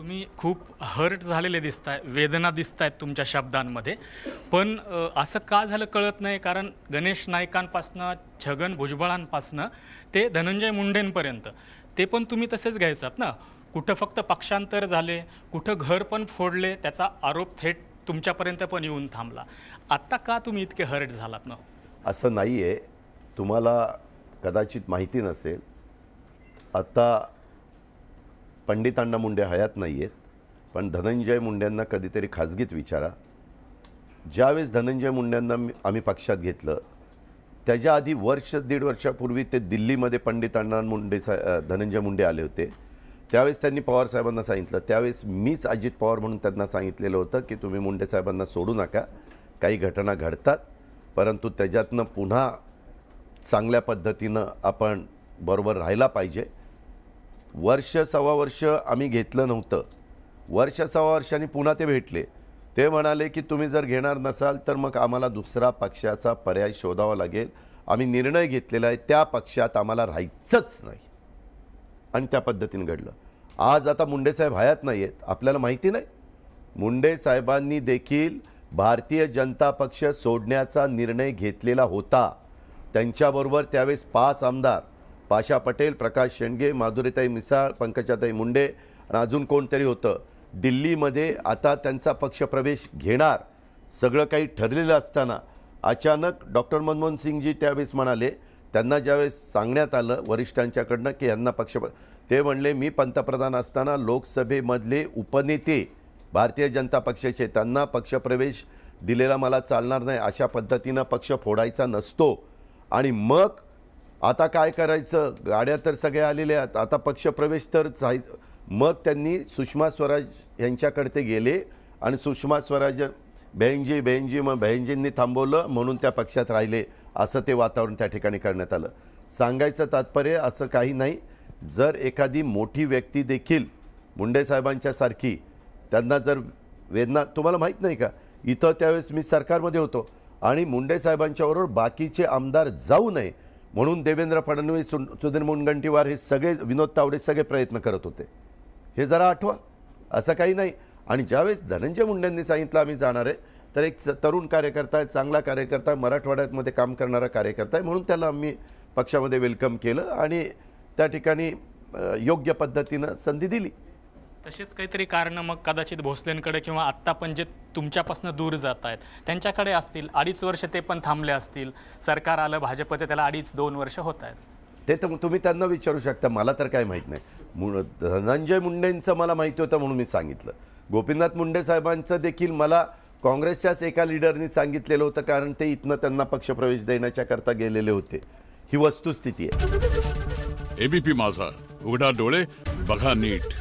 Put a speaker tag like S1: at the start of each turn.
S1: तुम्ही खूप हर्ट झालेले दिसत आहे वेदना दिसत आहेत तुमच्या शब्दांमध्ये पण असं का झालं कळत नाही कारण गणेश नायकांपासनं छगन भुजबळांपासनं ते धनंजय मुंडेंपर्यंत ते पण तुम्ही तसेच घ्यायचात ना कुठं फक्त पक्षांतर झाले कुठं घर पण फोडले त्याचा आरोप थेट तुमच्यापर्यंत पण येऊन थांबला आत्ता का तुम्ही इतके हर्ट झालात ना
S2: असं नाही आहे तुम्हाला कदाचित माहिती नसेल आत्ता पंडितांना मुंडे हयात नाही आहेत पण धनंजय मुंड्यांना कधीतरी खाजगीत विचारा ज्यावेळेस धनंजय मुंड्यांना आम्ही पक्षात घेतलं त्याच्या आधी वर्ष दीड वर्षापूर्वी ते दिल्लीमध्ये पंडित अण्णा मुंडे धनंजय मुंडे आले होते त्यावेळेस त्यांनी पवार साहेबांना सांगितलं त्यावेळेस मीच अजित पवार म्हणून त्यांना सांगितलेलं होतं की तुम्ही मुंडे साहेबांना सोडू नका काही घटना घडतात परंतु त्याच्यातनं पुन्हा चांगल्या पद्धतीनं आपण बरोबर राहायला पाहिजे वर्ष सव्वा वर्ष आम्ही घेतलं नव्हतं वर्ष सव्वा वर्षांनी पुन्हा ते भेटले ते म्हणाले की तुम्ही जर घेणार नसाल तर मग आम्हाला दुसरा पक्षाचा पर्याय शोधावा लागेल आम्ही निर्णय घेतलेला आहे त्या पक्षात आम्हाला राहायचंच नाही आणि त्या पद्धतीने घडलं आज आता मुंडेसाहेब हयात नाही आहेत आपल्याला माहिती नाही मुंडे साहेबांनी देखील भारतीय जनता पक्ष सोडण्याचा निर्णय घेतलेला होता त्यांच्याबरोबर त्यावेळेस पाच आमदार पाशा पटेल प्रकाश शेंडगे माधुरीताई मिसाळ पंकजाताई मुंडे आणि अजून कोणतरी होतं दिल्लीमध्ये आता त्यांचा पक्षप्रवेश घेणार सगळं काही ठरलेलं असताना अचानक डॉक्टर मनमोहन सिंगजी त्यावेळेस म्हणाले त्यांना ज्यावेळेस सांगण्यात आलं वरिष्ठांच्याकडनं की यांना पक्ष ते म्हणले मी पंतप्रधान असताना लोकसभेमधले उपनेते भारतीय जनता पक्षाचे त्यांना पक्षप्रवेश दिलेला मला चालणार नाही अशा पद्धतीनं पक्ष फोडायचा नसतो आणि मग आता काय करायचं गाड्या तर सगळ्या आलेल्या आहेत आता पक्षप्रवेश तर मग त्यांनी सुषमा स्वराज यांच्याकडे ते गेले आणि सुषमा स्वराज बहनजी बहिणजी मग बहिणजींनी थांबवलं म्हणून त्या पक्षात राहिले असं ते वातावरण त्या ठिकाणी करण्यात आलं सांगायचं तात्पर्य असं काही नाही जर एखादी मोठी व्यक्ती देखील मुंडे सारखी त्यांना जर वेदना तुम्हाला माहीत नाही का इथं त्यावेळेस मी सरकारमध्ये होतो आणि मुंडे साहेबांच्याबरोबर बाकीचे आमदार जाऊ नये म्हणून देवेंद्र फडणवीस सुधीर मुनगंटीवार हे सगळे विनोद तावडे सगळे प्रयत्न करत होते हे जरा आठवा असं काही नाही आणि ज्यावेळेस धनंजय मुंडेंनी सांगितलं आम्ही जाणार आहे तर एक तरुण कार्यकर्ता आहे चांगला कार्यकर्ता आहे मराठवाड्यातमध्ये काम करणारा कार्यकर्ता आहे म्हणून त्याला आम्ही पक्षामध्ये वेलकम केलं आणि त्या ठिकाणी योग्य पद्धतीनं संधी दिली
S1: तसेच काहीतरी कारणं मग कदाचित भोसलेंकडे किंवा आत्ता पण जे तुमच्यापासून दूर जात आहेत त्यांच्याकडे असतील अडीच वर्ष ते पण थांबले असतील सरकार आलं भाजपचे त्याला अडीच दोन वर्ष होत आहेत
S2: ते तर तुम्ही त्यांना विचारू शकता मला तर काय माहीत नाही धनंजय मुंडेंचं मला माहिती होतं म्हणून मी सांगितलं गोपीनाथ मुंडे साहेबांचं देखील मला काँग्रेसच्याच एका लिडरनी सांगितलेलं होतं कारण ते इथनं त्यांना पक्षप्रवेश देण्याच्याकरता गेलेले होते ही वस्तुस्थिती आहे एबीपी माझा उघडा डोळे बघा नीट